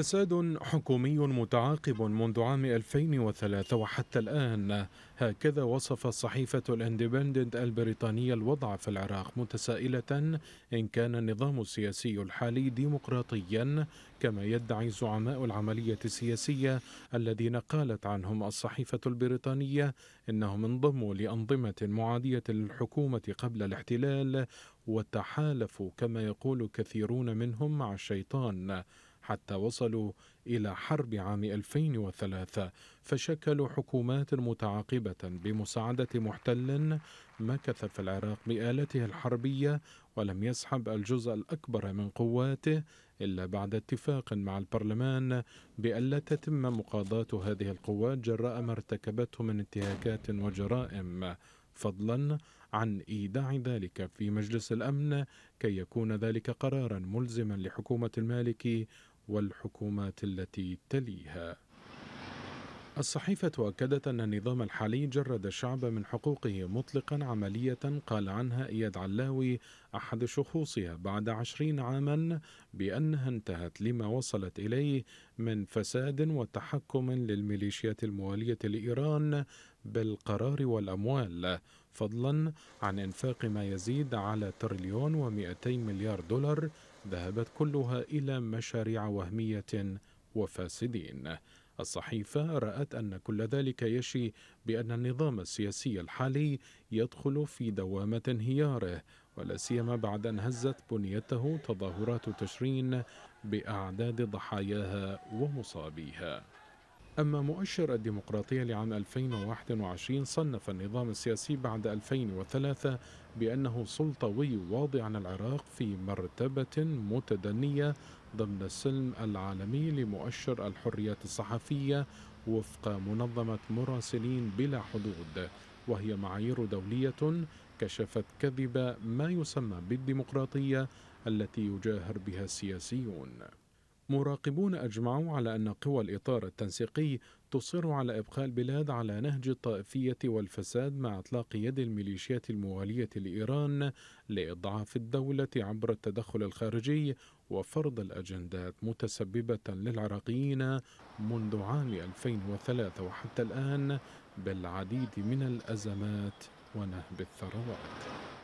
فساد حكومي متعاقب منذ عام 2003 وحتى الآن هكذا وصف الصحيفة الاندبندنت البريطانية الوضع في العراق متسائلة إن كان النظام السياسي الحالي ديمقراطيا كما يدعي زعماء العملية السياسية الذين قالت عنهم الصحيفة البريطانية إنهم انضموا لأنظمة معادية للحكومة قبل الاحتلال وتحالفوا كما يقول كثيرون منهم مع الشيطان حتى وصلوا إلى حرب عام 2003 فشكلوا حكومات متعاقبة بمساعدة محتل مكث في العراق بآلته الحربية ولم يسحب الجزء الأكبر من قواته إلا بعد اتفاق مع البرلمان بأن لا تتم مقاضاة هذه القوات جراء ما ارتكبته من انتهاكات وجرائم فضلا عن ايداع ذلك في مجلس الامن كي يكون ذلك قرارا ملزما لحكومه المالكي والحكومات التي تليها الصحيفة أكدت أن النظام الحالي جرد الشعب من حقوقه مطلقا عملية قال عنها إياد علاوي أحد شخوصها بعد عشرين عاما بأنها انتهت لما وصلت إليه من فساد وتحكم للميليشيات الموالية لإيران بالقرار والأموال فضلا عن إنفاق ما يزيد على تريليون ومئتي مليار دولار ذهبت كلها إلى مشاريع وهمية وفاسدين الصحيفة رأت أن كل ذلك يشي بأن النظام السياسي الحالي يدخل في دوامة انهياره ولا سيما بعد أن هزت بنيته تظاهرات تشرين بأعداد ضحاياها ومصابيها أما مؤشر الديمقراطية لعام 2021 صنف النظام السياسي بعد 2003 بأنه سلطوي واضع عن العراق في مرتبة متدنية ضمن السلم العالمي لمؤشر الحريات الصحفية وفق منظمة مراسلين بلا حدود وهي معايير دولية كشفت كذب ما يسمى بالديمقراطية التي يجاهر بها السياسيون مراقبون أجمعوا على أن قوى الإطار التنسيقي تصر على إبقاء البلاد على نهج الطائفية والفساد مع إطلاق يد الميليشيات الموالية لإيران لإضعاف الدولة عبر التدخل الخارجي وفرض الأجندات متسببة للعراقيين منذ عام 2003 وحتى الآن بالعديد من الأزمات ونهب الثروات